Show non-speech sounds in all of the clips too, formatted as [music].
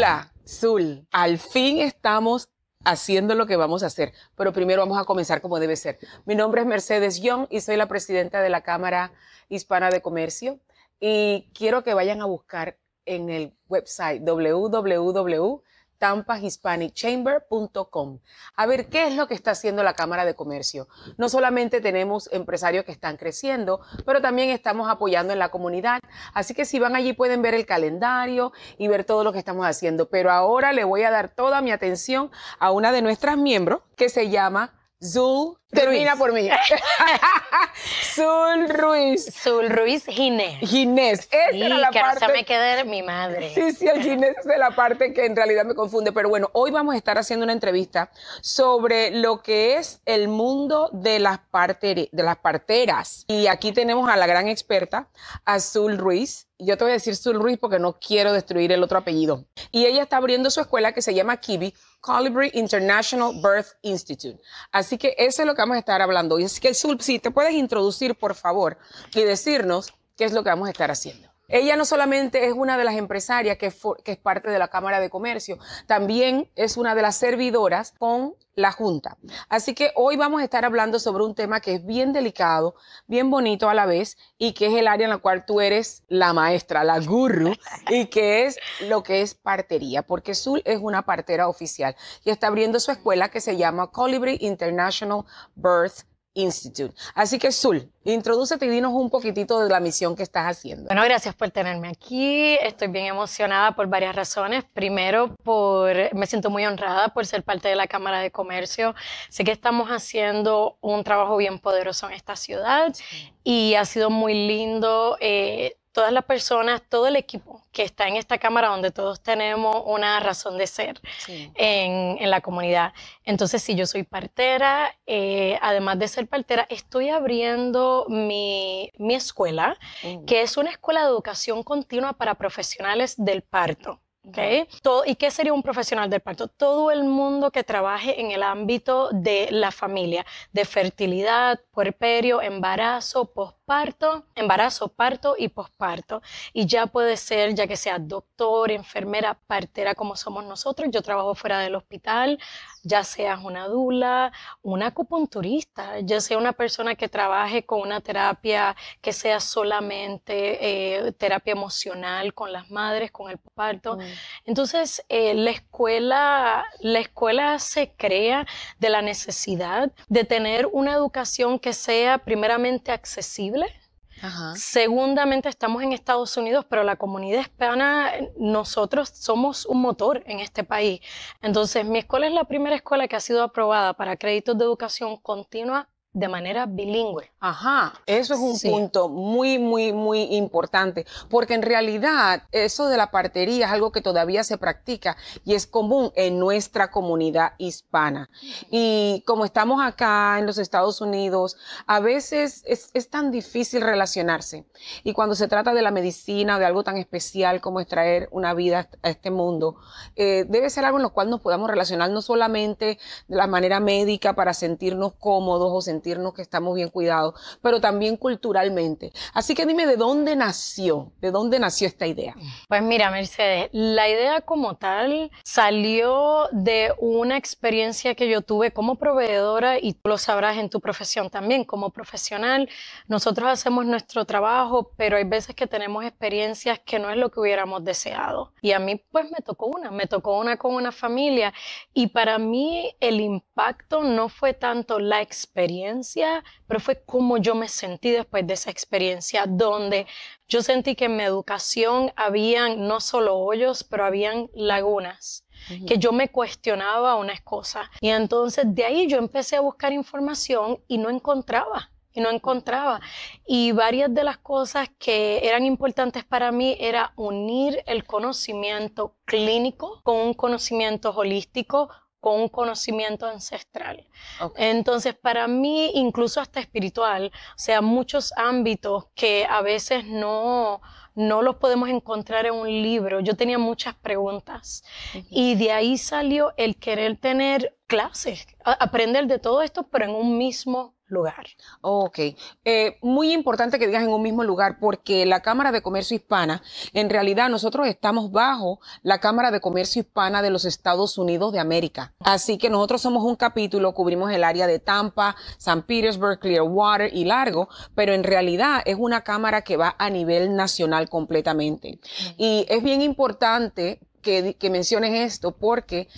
Hola, Zul. Al fin estamos haciendo lo que vamos a hacer, pero primero vamos a comenzar como debe ser. Mi nombre es Mercedes Young y soy la presidenta de la Cámara Hispana de Comercio y quiero que vayan a buscar en el website www tampahispanicchamber.com. A ver qué es lo que está haciendo la Cámara de Comercio. No solamente tenemos empresarios que están creciendo, pero también estamos apoyando en la comunidad. Así que si van allí pueden ver el calendario y ver todo lo que estamos haciendo. Pero ahora le voy a dar toda mi atención a una de nuestras miembros que se llama Zul Termina por mí. [laughs] Zul Ruiz. Zul Ruiz Ginés. Ginés. Esa la parte. me quedé mi madre. Sí, sí, el Ginés es la parte que en realidad me confunde. Pero bueno, hoy vamos a estar haciendo una entrevista sobre lo que es el mundo de las, de las parteras. Y aquí tenemos a la gran experta, a Zul Ruiz. Yo te voy a decir Zul Ruiz porque no quiero destruir el otro apellido. Y ella está abriendo su escuela que se llama Kibi Colibri International Birth Institute. Así que eso es lo que vamos a estar hablando hoy. Así que, Sul, si te puedes introducir, por favor, y decirnos qué es lo que vamos a estar haciendo. Ella no solamente es una de las empresarias que, es parte de la Cámara de Comercio, también es una de las servidoras con la Junta. Así que hoy vamos a estar hablando sobre un tema que es bien delicado, bien bonito a la vez y que es el área en la cual tú eres la maestra, la guru, y que es lo que es partería, porque Zul es una partera oficial y está abriendo su escuela que se llama Colibri International Birth Institute. Así que, Zul, introdúcete y dinos un poquitito de la misión que estás haciendo. Bueno, gracias por tenerme aquí. Estoy bien emocionada por varias razones. Primero, por me siento muy honrada por ser parte de la Cámara de Comercio. Sé que estamos haciendo un trabajo bien poderoso en esta ciudad y ha sido muy lindo. Eh, todas las personas, todo el equipo que está en esta Cámara, donde todos tenemos una razón de ser en, la comunidad. Entonces, si yo soy partera, eh, además de ser partera, estoy abriendo mi, escuela, mm. que es una escuela de educación continua para profesionales del parto. Okay. ¿Y qué sería un profesional del parto? Todo el mundo que trabaje en el ámbito de la familia, de fertilidad, puerperio, embarazo, postparto, parto, embarazo, parto y posparto. Y ya puede ser, ya que sea doctor, enfermera, partera como somos nosotros, yo trabajo fuera del hospital, ya seas una dula, una acupunturista, ya sea una persona que trabaje con una terapia que sea solamente eh, terapia emocional con las madres, con el parto. Mm. Entonces, eh, la, escuela, la escuela se crea de la necesidad de tener una educación que sea primeramente accesible Ajá. Segundamente estamos en Estados Unidos, pero la comunidad hispana, nosotros somos un motor en este país. Entonces, mi escuela es la primera escuela que ha sido aprobada para créditos de educación continua de manera bilingüe. Ajá, eso es un punto muy, muy, muy importante, porque en realidad eso de la partería es algo que todavía se practica y es común en nuestra comunidad hispana. Y como estamos acá en los Estados Unidos, a veces es, tan difícil relacionarse. Y cuando se trata de la medicina o de algo tan especial como extraer una vida a este mundo, eh, debe ser algo en lo cual nos podamos relacionar no solamente de la manera médica para sentirnos cómodos o sentirnos que estamos bien cuidados, pero también culturalmente. Así que dime de dónde nació, de dónde nació esta idea. Pues mira, Mercedes, la idea como tal salió de una experiencia que yo tuve como proveedora y tú lo sabrás en tu profesión también, como profesional. Nosotros hacemos nuestro trabajo, pero hay veces que tenemos experiencias que no es lo que hubiéramos deseado. Y a mí pues me tocó una, me tocó una con una familia y para mí el impacto no fue tanto la experiencia, pero fue como yo me sentí después de esa experiencia, donde yo sentí que en mi educación habían no solo hoyos, pero habían lagunas que yo me cuestionaba unas cosas. Y entonces de ahí yo empecé a buscar información y no encontraba, y no encontraba. Y varias de las cosas que eran importantes para mí era unir el conocimiento clínico con un conocimiento holístico con un conocimiento ancestral. Entonces, para mí, incluso hasta espiritual, o sea, muchos ámbitos que a veces no, no los podemos encontrar en un libro. Yo tenía muchas preguntas y de ahí salió el querer tener clases, aprender de todo esto, pero en un mismo lugar. Ok, eh, muy importante que digas en un mismo lugar porque la Cámara de Comercio Hispana, en realidad nosotros estamos bajo la Cámara de Comercio Hispana de los Estados Unidos de América. Así que nosotros somos un capítulo, cubrimos el área de Tampa, San Petersburg, Clearwater y Largo, pero en realidad es una Cámara que va a nivel nacional completamente. Mm. Y es bien importante que, que, menciones esto, porque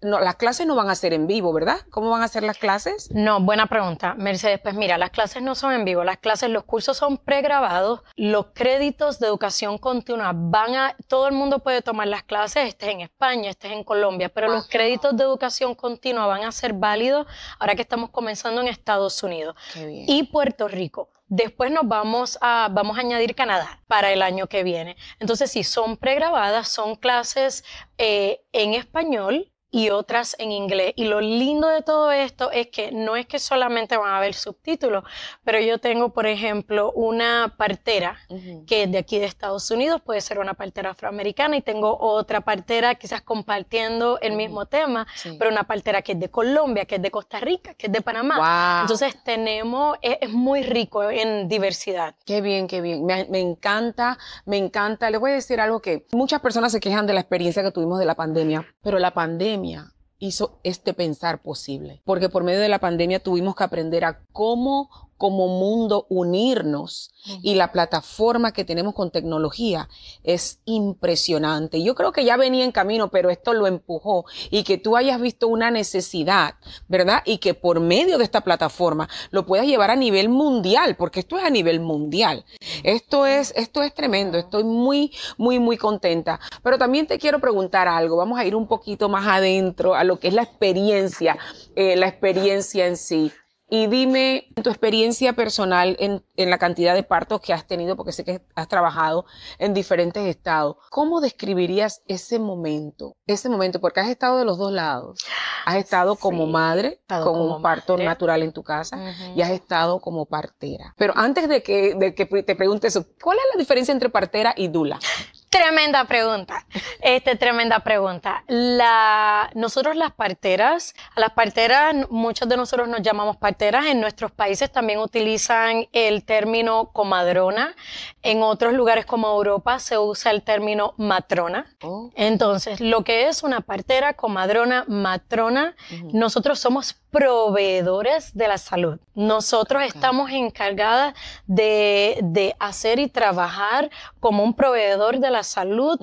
las clases no van a ser en vivo, ¿verdad? ¿Cómo van a ser las clases? No, buena pregunta, Mercedes. Pues mira, las clases no son en vivo, las clases, los cursos son pregrabados, los créditos de educación continua van a, todo el mundo puede tomar las clases, estés en España, estés en Colombia, pero los créditos de educación continua van a ser válidos ahora que estamos comenzando en Estados Unidos y Puerto Rico. Después nos vamos a, vamos a añadir Canadá para el año que viene. Entonces, si son pregrabadas, son clases eh, en español y otras en inglés. Y lo lindo de todo esto es que no es que solamente van a haber subtítulos, pero yo tengo, por ejemplo, una partera que es de aquí de Estados Unidos, puede ser una partera afroamericana, y tengo otra partera quizás compartiendo el mismo tema, pero una partera que es de Colombia, que es de Costa Rica, que es de Panamá. Entonces tenemos, es, muy rico en diversidad. Qué bien, qué bien. Me, me encanta, me encanta. Les voy a decir algo que muchas personas se quejan de la experiencia que tuvimos de la pandemia, pero la pandemia hizo este pensar posible, porque por medio de la pandemia tuvimos que aprender a cómo como mundo unirnos y la plataforma que tenemos con tecnología es impresionante. Yo creo que ya venía en camino, pero esto lo empujó y que tú hayas visto una necesidad, ¿verdad? Y que por medio de esta plataforma lo puedas llevar a nivel mundial, porque esto es a nivel mundial. Esto es, esto es tremendo. Estoy muy, muy, muy contenta. Pero también te quiero preguntar algo. Vamos a ir un poquito más adentro a lo que es la experiencia, eh, la experiencia en sí. Y dime tu experiencia personal en, la cantidad de partos que has tenido, porque sé que has trabajado en diferentes estados. ¿Cómo describirías ese momento? Ese momento, porque has estado de los dos lados. Has estado como madre, con un parto natural en tu casa, y has estado como partera. Pero antes de que, de que te ¿cuál es la diferencia entre partera y dula? Tremenda pregunta, este, tremenda pregunta. nosotros las parteras, a las parteras, muchos de nosotros nos llamamos parteras, en nuestros países también utilizan el término comadrona, en otros lugares como Europa se usa el término matrona. Oh. Entonces, lo que es una partera, comadrona, matrona, nosotros somos proveedores de la salud. Nosotros estamos encargadas de, de, hacer y trabajar como un proveedor de la salud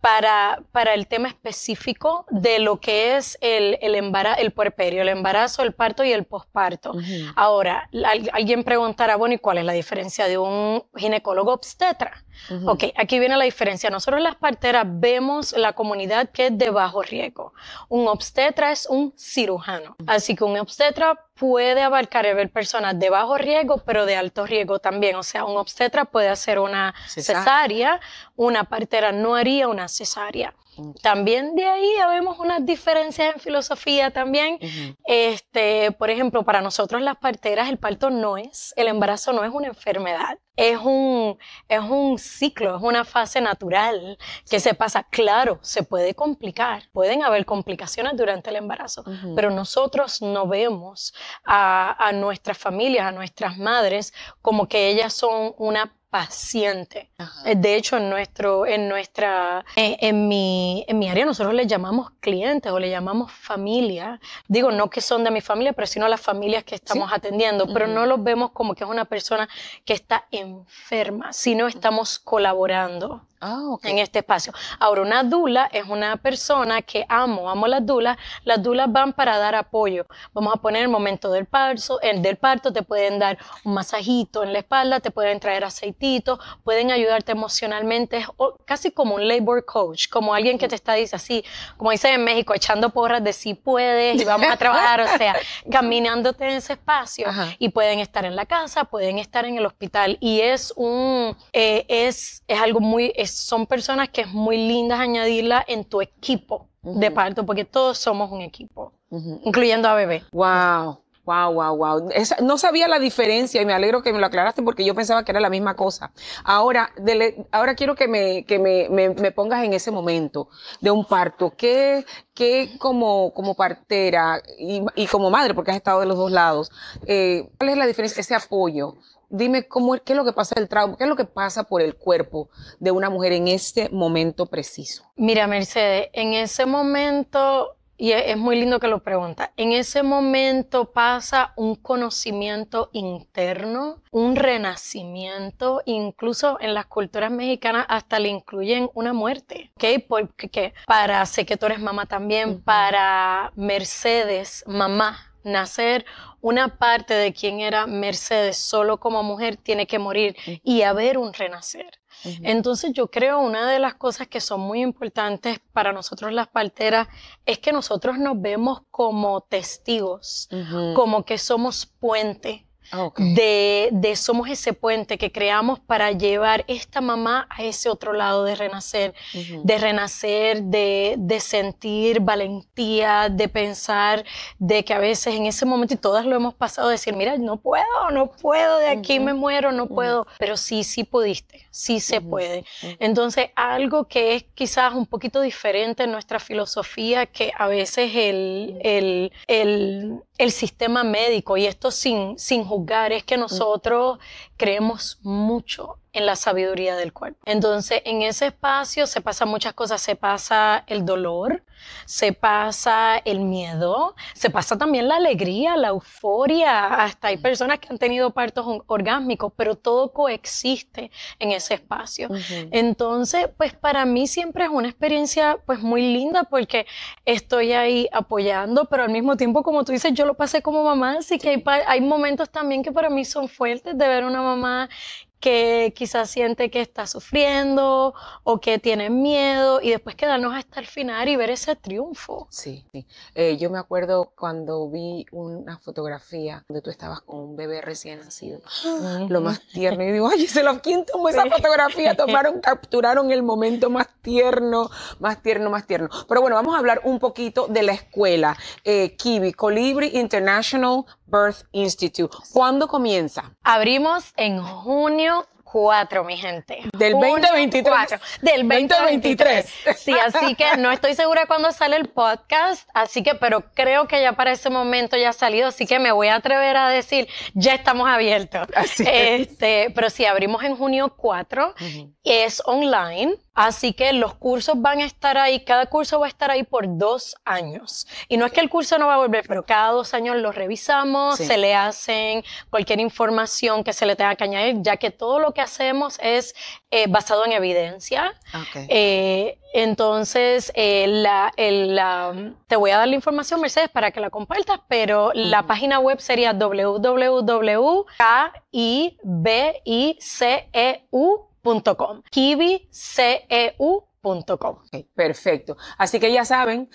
para, para el tema específico de lo que es el, el, embarazo, el puerperio, el embarazo, el parto y el posparto. Ahora, alguien preguntará, bueno, ¿y cuál es la diferencia de un ginecólogo obstetra? Ok, aquí viene la diferencia. Nosotros las parteras vemos la comunidad que es de bajo riesgo. Un obstetra es un cirujano. Así que un obstetra puede abarcar a ver personas de bajo riesgo, pero de alto riesgo también. O sea, un obstetra puede hacer una cesárea, una partera no haría una cesárea. También de ahí vemos unas diferencias en filosofía también. Este, por ejemplo, para nosotros las parteras el parto no es, el embarazo no es una enfermedad, es un es un ciclo, es una fase natural que se pasa. Claro, se puede complicar, pueden haber complicaciones durante el embarazo, pero nosotros no vemos a, nuestras familias, a nuestras madres, como que ellas son una paciente. Eh, de hecho, en nuestro, en nuestra, eh, en, mi, área nosotros le llamamos clientes o le llamamos familia. Digo, no que son de mi familia, pero sino las familias que estamos atendiendo. Pero no los vemos como que es una persona que está enferma, sino estamos colaborando. Ah, en este espacio. Ahora, una dula es una persona que amo, amo las dulas. Las dulas van para dar apoyo. Vamos a poner el momento del parto, el del parto te pueden dar un masajito en la espalda, te pueden traer aceitito, pueden ayudarte emocionalmente, es casi como un labor coach, como alguien que te está diciendo así, como dicen en México, echando porras de si sí puedes y vamos a trabajar, o sea, [laughs] caminándote en ese espacio y pueden estar en la casa, pueden estar en el hospital y es un, eh, es, es algo muy, son personas que es muy lindas añadirla en tu equipo de parto, porque todos somos un equipo, incluyendo a bebé. Wow. Wow, wow, wow. no sabía la diferencia y me alegro que me lo aclaraste porque yo pensaba que era la misma cosa. Ahora, ahora quiero que, me, pongas en ese momento de un parto. ¿Qué, qué como, como partera y, como madre, porque has estado de los dos lados, eh, cuál es la diferencia, ese apoyo dime cómo, qué es lo que pasa el trauma, qué es lo que pasa por el cuerpo de una mujer en este momento preciso. Mira, Mercedes, en ese momento, y e, es muy lindo que lo pregunta, en ese momento pasa un conocimiento interno, un renacimiento, incluso en las culturas mexicanas hasta le incluyen una muerte, ¿ok? Porque para, sé que tú eres mamá también, para Mercedes, mamá, nacer, una parte de quien era Mercedes solo como mujer tiene que morir y haber un renacer. Entonces yo creo una de las cosas que son muy importantes para nosotros las parteras es que nosotros nos vemos como testigos, como que somos puente Ah, de, de, somos ese puente que creamos para llevar esta mamá a ese otro lado de renacer, de renacer, de, de, sentir valentía, de pensar, de que a veces en ese momento, y todas lo hemos pasado, decir, mira, no puedo, no puedo, de aquí me muero, no puedo, pero sí, sí pudiste, sí se puede. Entonces, algo que es quizás un poquito diferente en nuestra filosofía, que a veces el, el el sistema médico y esto sin, sin juzgar, es que mm. nosotros creemos mucho en la sabiduría del cuerpo. Entonces, en ese espacio se pasan muchas cosas, se pasa el dolor, se pasa el miedo, se pasa también la alegría, la euforia, hasta hay mm. personas que han tenido partos orgásmicos, pero todo coexiste en ese espacio. Entonces, pues para mí siempre es una experiencia pues muy linda porque estoy ahí apoyando, pero al mismo tiempo, como tú dices, yo lo pasé como mamá, así que hay, hay momentos también que para mí son fuertes de ver una mamá que quizás siente que está sufriendo o que tiene miedo y después quedarnos hasta el final y ver ese triunfo. Sí, sí. Eh, yo me acuerdo cuando vi una fotografía donde tú estabas con un bebé recién nacido, [gasps] lo más tierno, y digo, ay, se lo, ¿quién tomó esa fotografía? Tomaron, [laughs] capturaron el momento más tierno, más tierno, más tierno. Pero bueno, vamos a hablar un poquito de la escuela. Eh, Kiwi, Colibri International Birth Institute. ¿Cuándo comienza? Abrimos en junio 4, mi gente. Del 2023. Del 2023. sí, así que no estoy segura cuándo sale el podcast, así que, pero creo que ya para ese momento ya ha salido, así que me voy a atrever a decir, ya estamos abiertos. este, Pero si abrimos en junio 4, es online. Así que los cursos van a estar ahí, cada curso va a estar ahí por dos años. Y no es que el curso no va a volver, pero cada dos años lo revisamos, se le hacen cualquier información que se le tenga que añadir, ya que todo lo que hacemos es eh, basado en evidencia. Eh, entonces, eh, te voy a dar la información, Mercedes, para que la compartas, pero la página web sería www.kibiceu.com. E perfecto. Así que ya saben,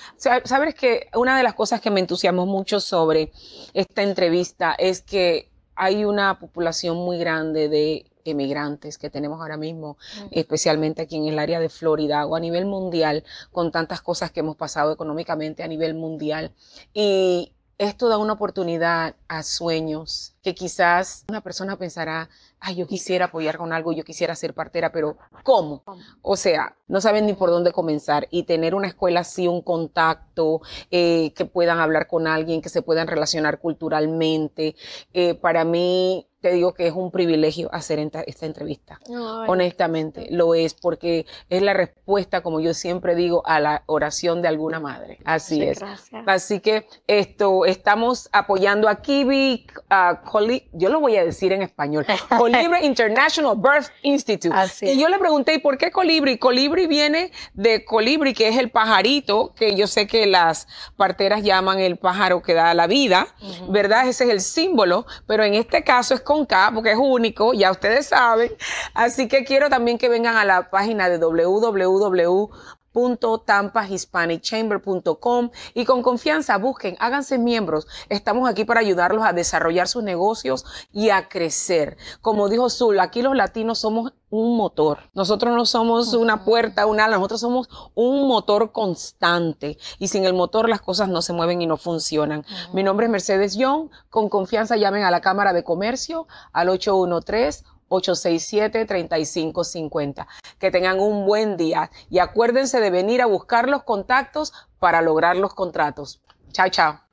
sabes que una de las cosas que me entusiasmó mucho sobre esta entrevista es que hay una población muy grande de emigrantes que tenemos ahora mismo, mm. especialmente aquí en el área de Florida o a nivel mundial, con tantas cosas que hemos pasado económicamente a nivel mundial. Y esto da una oportunidad a sueños que quizás una persona pensará, ay, yo quisiera apoyar con algo, yo quisiera ser partera, pero ¿cómo? O sea, no saben ni por dónde comenzar y tener una escuela así, un contacto, eh, que puedan hablar con alguien, que se puedan relacionar culturalmente, eh, para mí te digo que es un privilegio hacer esta, entrevista. Honestamente, lo es porque es la respuesta, como yo siempre digo, a la oración de alguna madre. Así es. Así que esto, estamos apoyando a Kiwi, a Colibri. yo lo voy a decir en español, [laughs] Colibri International Birth Institute. y yo le pregunté, por qué Colibri? Colibri viene de Colibri, que es el pajarito, que yo sé que las parteras llaman el pájaro que da la vida, ¿verdad? Ese es el símbolo, pero en este caso es con K porque es único, ya ustedes saben. Así que quiero también que vengan a la página de www www.tampahispanicchamber.com y con confianza busquen, háganse miembros. Estamos aquí para ayudarlos a desarrollar sus negocios y a crecer. Como dijo Zul, aquí los latinos somos un motor. Nosotros no somos una puerta, un ala, nosotros somos un motor constante y sin el motor las cosas no se mueven y no funcionan. Mi nombre es Mercedes Young, con confianza llamen a la Cámara de Comercio al 813 867-3550. Que tengan un buen día y acuérdense de venir a buscar los contactos para lograr los contratos. Chao, chao.